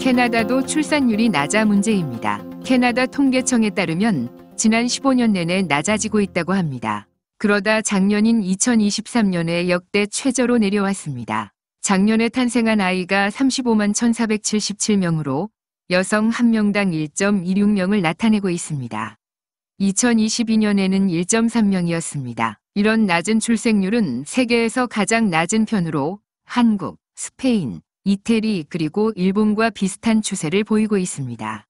캐나다도 출산율이 낮아 문제입니다. 캐나다 통계청에 따르면 지난 15년 내내 낮아지고 있다고 합니다. 그러다 작년인 2023년에 역대 최저로 내려왔습니다. 작년에 탄생한 아이가 35만 1,477명으로 여성 1명당 1.26명을 나타내고 있습니다. 2022년에는 1.3명이었습니다. 이런 낮은 출생률은 세계에서 가장 낮은 편으로 한국, 스페인, 이태리 그리고 일본과 비슷한 추세를 보이고 있습니다.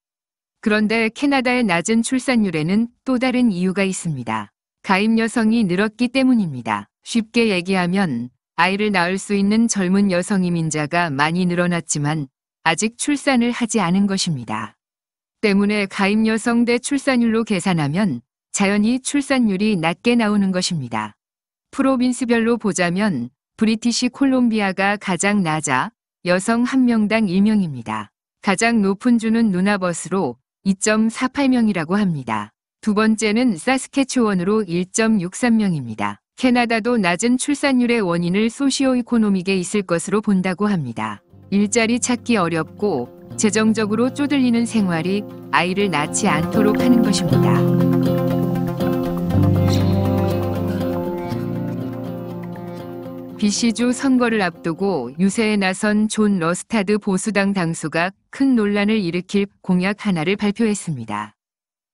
그런데 캐나다의 낮은 출산율에는 또 다른 이유가 있습니다. 가입 여성이 늘었기 때문입니다. 쉽게 얘기하면 아이를 낳을 수 있는 젊은 여성 이민자가 많이 늘어났지만 아직 출산을 하지 않은 것입니다. 때문에 가입 여성 대 출산율로 계산하면 자연히 출산율이 낮게 나오는 것입니다. 프로빈스별로 보자면 브리티시 콜롬비아가 가장 낮아 여성 1명당 1명입니다. 가장 높은 주는 누나버스로 2.48명이라고 합니다. 두 번째는 사스케치원으로 1.63명입니다. 캐나다도 낮은 출산율의 원인을 소시오이코노믹에 있을 것으로 본다고 합니다. 일자리 찾기 어렵고 재정적으로 쪼들리는 생활이 아이를 낳지 않도록 하는 것입니다. BC주 선거를 앞두고 유세에 나선 존 러스타드 보수당 당수가 큰 논란을 일으킬 공약 하나를 발표했습니다.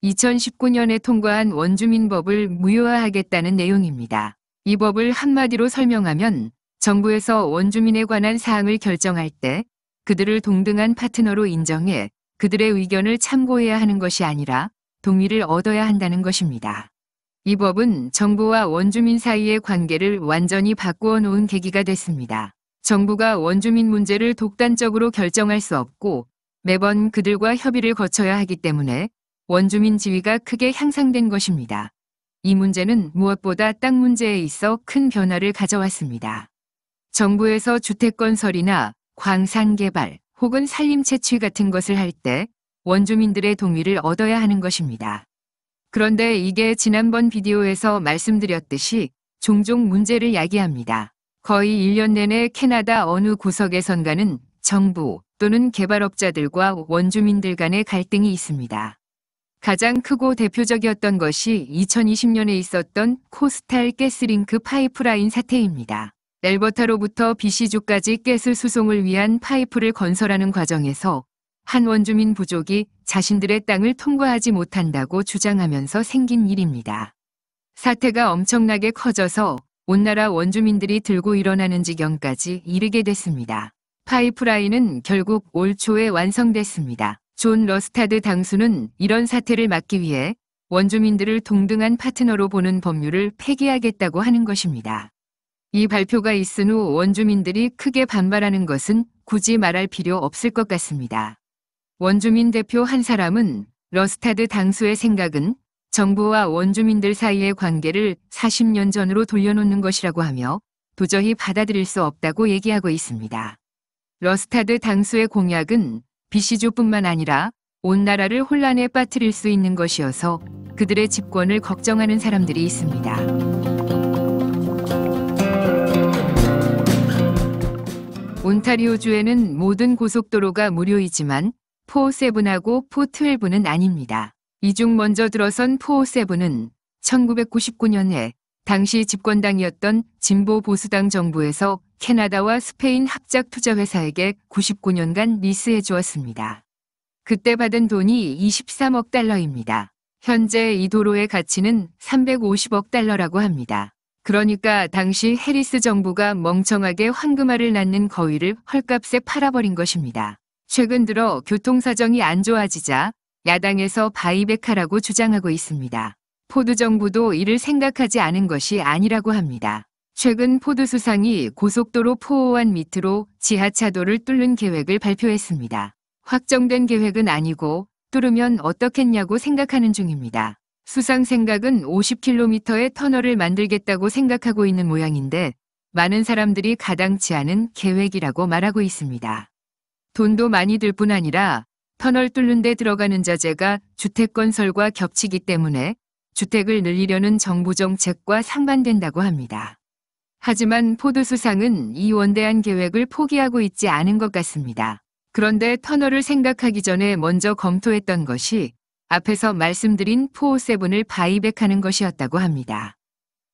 2019년에 통과한 원주민법을 무효화하겠다는 내용입니다. 이 법을 한마디로 설명하면 정부에서 원주민에 관한 사항을 결정할 때 그들을 동등한 파트너로 인정해 그들의 의견을 참고해야 하는 것이 아니라 동의를 얻어야 한다는 것입니다. 이 법은 정부와 원주민 사이의 관계를 완전히 바꾸어 놓은 계기가 됐습니다. 정부가 원주민 문제를 독단적으로 결정할 수 없고 매번 그들과 협의를 거쳐야 하기 때문에 원주민 지위가 크게 향상된 것입니다. 이 문제는 무엇보다 땅 문제에 있어 큰 변화를 가져왔습니다. 정부에서 주택 건설이나 광산 개발 혹은 산림 채취 같은 것을 할 때 원주민들의 동의를 얻어야 하는 것입니다. 그런데 이게 지난번 비디오에서 말씀드렸듯이 종종 문제를 야기합니다. 거의 1년 내내 캐나다 어느 구석에선가는 정부 또는 개발업자들과 원주민들 간의 갈등이 있습니다. 가장 크고 대표적이었던 것이 2020년에 있었던 코스탈 가스링크 파이프라인 사태입니다. 엘버타로부터 BC주까지 가스 수송을 위한 파이프를 건설하는 과정에서 한 원주민 부족이 자신들의 땅을 통과하지 못한다고 주장하면서 생긴 일입니다. 사태가 엄청나게 커져서 온 나라 원주민들이 들고 일어나는 지경까지 이르게 됐습니다. 파이프라인은 결국 올 초에 완성됐습니다. 존 러스타드 당수는 이런 사태를 막기 위해 원주민들을 동등한 파트너로 보는 법률을 폐기하겠다고 하는 것입니다. 이 발표가 있은 후 원주민들이 크게 반발하는 것은 굳이 말할 필요 없을 것 같습니다. 원주민 대표 한 사람은 러스타드 당수의 생각은 정부와 원주민들 사이의 관계를 40년 전으로 돌려놓는 것이라고 하며 도저히 받아들일 수 없다고 얘기하고 있습니다. 러스타드 당수의 공약은 비시조뿐만 아니라 온 나라를 혼란에 빠뜨릴 수 있는 것이어서 그들의 집권을 걱정하는 사람들이 있습니다. 온타리오주에는 모든 고속도로가 무료이지만 포7하고 포12는 아닙니다. 이 중 먼저 들어선 포7은 1999년에 당시 집권당이었던 진보 보수당 정부에서 캐나다와 스페인 합작 투자회사에게 99년간 리스해 주었습니다. 그때 받은 돈이 23억 달러입니다. 현재 이 도로의 가치는 350억 달러라고 합니다. 그러니까 당시 해리스 정부가 멍청하게 황금알을 낳는 거위를 헐값에 팔아버린 것입니다. 최근 들어 교통사정이 안 좋아지자 야당에서 바이백하라고 주장하고 있습니다. 포드 정부도 이를 생각하지 않은 것이 아니라고 합니다. 최근 포드 수상이 고속도로 포호안 밑으로 지하차도를 뚫는 계획을 발표했습니다. 확정된 계획은 아니고 뚫으면 어떻겠냐고 생각하는 중입니다. 수상 생각은 50km의 터널을 만들겠다고 생각하고 있는 모양인데 많은 사람들이 가당치 않은 계획이라고 말하고 있습니다. 돈도 많이 들 뿐 아니라 터널 뚫는 데 들어가는 자재가 주택 건설과 겹치기 때문에 주택을 늘리려는 정부 정책과 상반된다고 합니다. 하지만 포드 수상은 이 원대한 계획을 포기하고 있지 않은 것 같습니다. 그런데 터널을 생각하기 전에 먼저 검토했던 것이 앞에서 말씀드린 407을 바이백하는 것이었다고 합니다.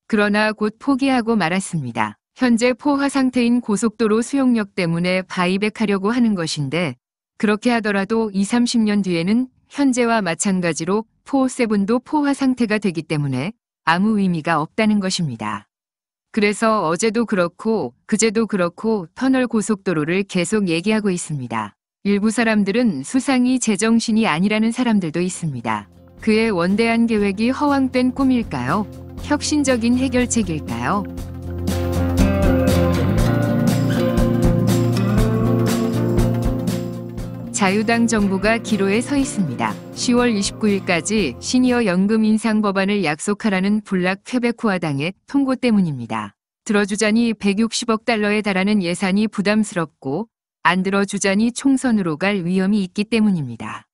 그러나 곧 포기하고 말았습니다. 현재 포화 상태인 고속도로 수용력 때문에 바이백하려고 하는 것인데 그렇게 하더라도 2, 30년 뒤에는 현재와 마찬가지로 포세븐도 포화 상태가 되기 때문에 아무 의미가 없다는 것입니다. 그래서 어제도 그렇고 그제도 그렇고 터널 고속도로를 계속 얘기하고 있습니다. 일부 사람들은 수상이 제정신이 아니라는 사람들도 있습니다. 그의 원대한 계획이 허황된 꿈일까요? 혁신적인 해결책일까요? 자유당 정부가 기로에 서 있습니다. 10월 29일까지 시니어 연금 인상 법안을 약속하라는 블락 퀘베코아당의 통고 때문입니다. 들어주자니 160억 달러에 달하는 예산이 부담스럽고 안 들어주자니 총선으로 갈 위험이 있기 때문입니다.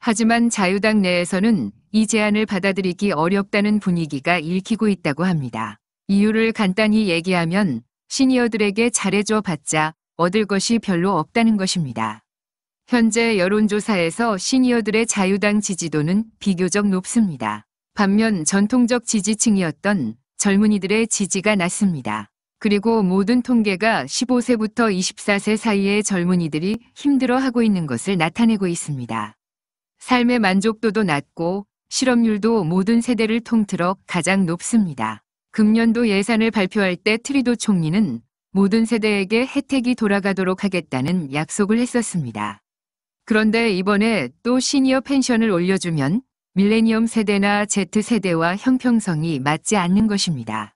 하지만 자유당 내에서는 이 제안을 받아들이기 어렵다는 분위기가 읽히고 있다고 합니다. 이유를 간단히 얘기하면 시니어들에게 잘해줘 봤자 얻을 것이 별로 없다는 것입니다. 현재 여론조사에서 시니어들의 자유당 지지도는 비교적 높습니다. 반면 전통적 지지층이었던 젊은이들의 지지가 낮습니다. 그리고 모든 통계가 15세부터 24세 사이의 젊은이들이 힘들어하고 있는 것을 나타내고 있습니다. 삶의 만족도도 낮고 실업률도 모든 세대를 통틀어 가장 높습니다. 금년도 예산을 발표할 때 트리도 총리는 모든 세대에게 혜택이 돌아가도록 하겠다는 약속을 했었습니다. 그런데 이번에 또 시니어 펜션을 올려주면 밀레니엄 세대나 Z세대와 형평성이 맞지 않는 것입니다.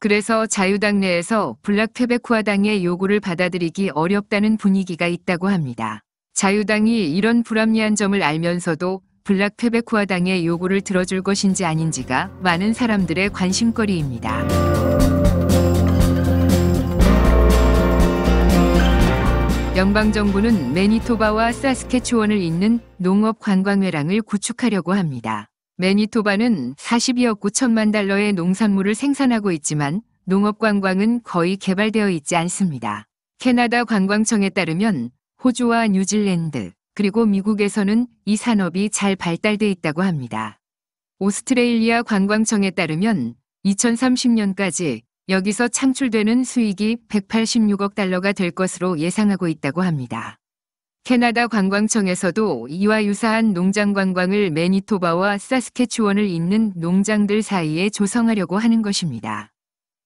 그래서 자유당 내에서 블락 페베쿠아당의 요구를 받아들이기 어렵다는 분위기가 있다고 합니다. 자유당이 이런 불합리한 점을 알면서도 블락 페베쿠아당의 요구를 들어줄 것인지 아닌지가 많은 사람들의 관심거리입니다. 연방 정부는 매니토바와 사스케추원을 잇는 농업 관광회랑을 구축하려고 합니다. 매니토바는 42억 9천만 달러의 농산물을 생산하고 있지만 농업 관광은 거의 개발되어 있지 않습니다. 캐나다 관광청에 따르면 호주와 뉴질랜드 그리고 미국에서는 이 산업이 잘 발달돼 있다고 합니다. 오스트레일리아 관광청에 따르면 2030년까지 여기서 창출되는 수익이 186억 달러가 될 것으로 예상하고 있다고 합니다. 캐나다 관광청에서도 이와 유사한 농장 관광을 매니토바와 사스케추원을 잇는 농장들 사이에 조성하려고 하는 것입니다.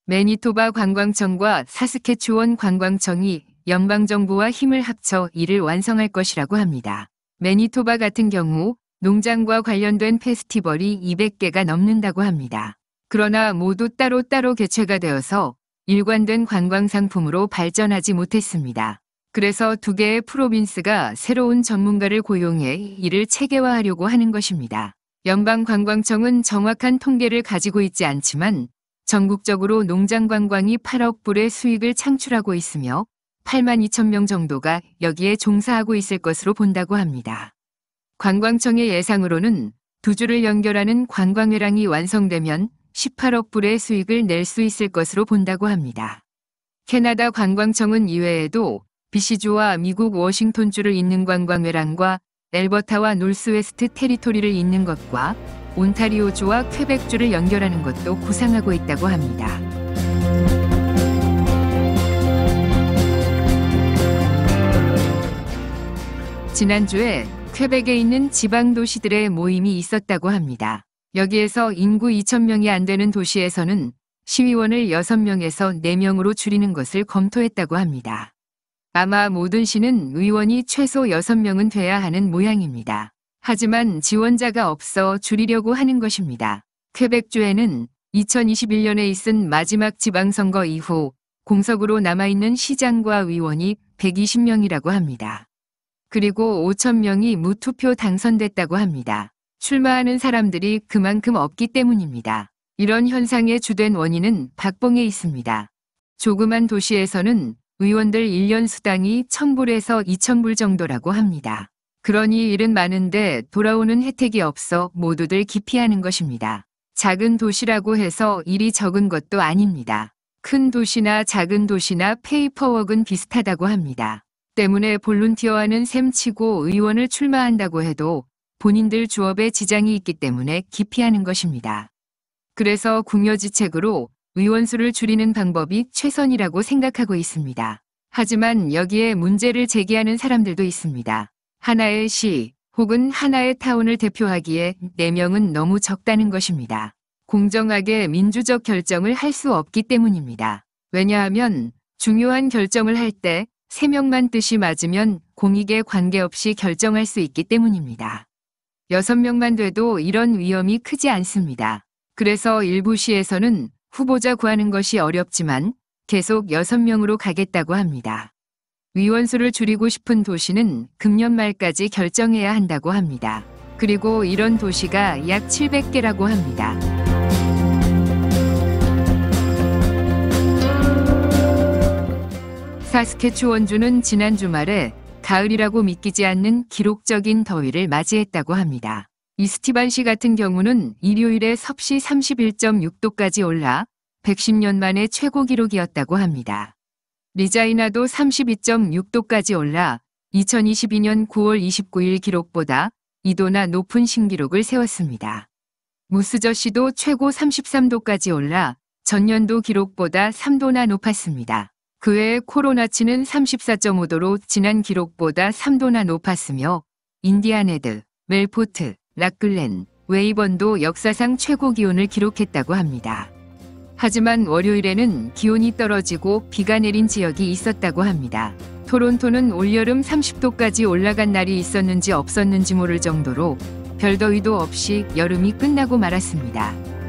매니토바 관광청과 사스케추원 관광청이 연방정부와 힘을 합쳐 이를 완성할 것이라고 합니다. 매니토바 같은 경우 농장과 관련된 페스티벌이 200개가 넘는다고 합니다. 그러나 모두 따로따로 개최가 되어서 일관된 관광 상품으로 발전하지 못했습니다. 그래서 두 개의 프로빈스가 새로운 전문가를 고용해 이를 체계화하려고 하는 것입니다. 연방관광청은 정확한 통계를 가지고 있지 않지만 전국적으로 농장관광이 8억 불의 수익을 창출하고 있으며 8만 2천 명 정도가 여기에 종사하고 있을 것으로 본다고 합니다. 관광청의 예상으로는 두 주를 연결하는 관광회랑이 완성되면 18억 불의 수익을 낼 수 있을 것으로 본다고 합니다. 캐나다 관광청은 이외에도 BC주와 미국 워싱턴주를 잇는 관광회랑과 엘버타와 놀스웨스트 테리토리를 잇는 것과 온타리오주와 퀘벡주를 연결하는 것도 구상하고 있다고 합니다. 지난주에 퀘벡에 있는 지방 도시들의 모임이 있었다고 합니다. 여기에서 인구 2,000명이 안 되는 도시에서는 시의원을 6명에서 4명으로 줄이는 것을 검토했다고 합니다. 아마 모든 시는 의원이 최소 6명은 돼야 하는 모양입니다. 하지만 지원자가 없어 줄이려고 하는 것입니다. 퀘벡주에는 2021년에 있은 마지막 지방선거 이후 공석으로 남아있는 시장과 의원이 120명이라고 합니다. 그리고 5천명이 무투표 당선됐다고 합니다. 출마하는 사람들이 그만큼 없기 때문입니다. 이런 현상의 주된 원인은 박봉에 있습니다. 조그만 도시에서는 의원들 1년 수당이 1000불에서 2000불 정도라고 합니다. 그러니 일은 많은데 돌아오는 혜택이 없어 모두들 기피하는 것입니다. 작은 도시라고 해서 일이 적은 것도 아닙니다. 큰 도시나 작은 도시나 페이퍼웍은 비슷하다고 합니다. 때문에 볼룬티어하는 셈치고 의원을 출마한다고 해도 본인들 주업에 지장이 있기 때문에 기피하는 것입니다. 그래서 궁여지책으로 의원수를 줄이는 방법이 최선이라고 생각하고 있습니다. 하지만 여기에 문제를 제기하는 사람들도 있습니다. 하나의 시 혹은 하나의 타운을 대표하기에 4명은 너무 적다는 것입니다. 공정하게 민주적 결정을 할 수 없기 때문입니다. 왜냐하면 중요한 결정을 할 때 3명만 뜻이 맞으면 공익에 관계없이 결정할 수 있기 때문입니다. 6명만 돼도 이런 위험이 크지 않습니다. 그래서 일부 시에서는 후보자 구하는 것이 어렵지만 계속 6명으로 가겠다고 합니다. 위원수를 줄이고 싶은 도시는 금년 말까지 결정해야 한다고 합니다. 그리고 이런 도시가 약 700개라고 합니다. 사스케추원주는 지난 주말에 가을이라고 믿기지 않는 기록적인 더위를 맞이했다고 합니다. 이스티반 씨 같은 경우는 일요일에 섭씨 31.6도까지 올라 110년 만에 최고 기록이었다고 합니다. 리자이나도 32.6도까지 올라 2022년 9월 29일 기록보다 2도나 높은 신기록을 세웠습니다. 무스저 씨도 최고 33도까지 올라 전년도 기록보다 3도나 높았습니다. 그외 코로나치는 34.5도로 지난 기록보다 3도나 높았으며 인디아네드, 멜포트, 락글렌, 웨이번도 역사상 최고 기온을 기록했다고 합니다. 하지만 월요일에는 기온이 떨어지고 비가 내린 지역이 있었다고 합니다. 토론토는 올여름 30도까지 올라간 날이 있었는지 없었는지 모를 정도로 별 더위도 없이 여름이 끝나고 말았습니다.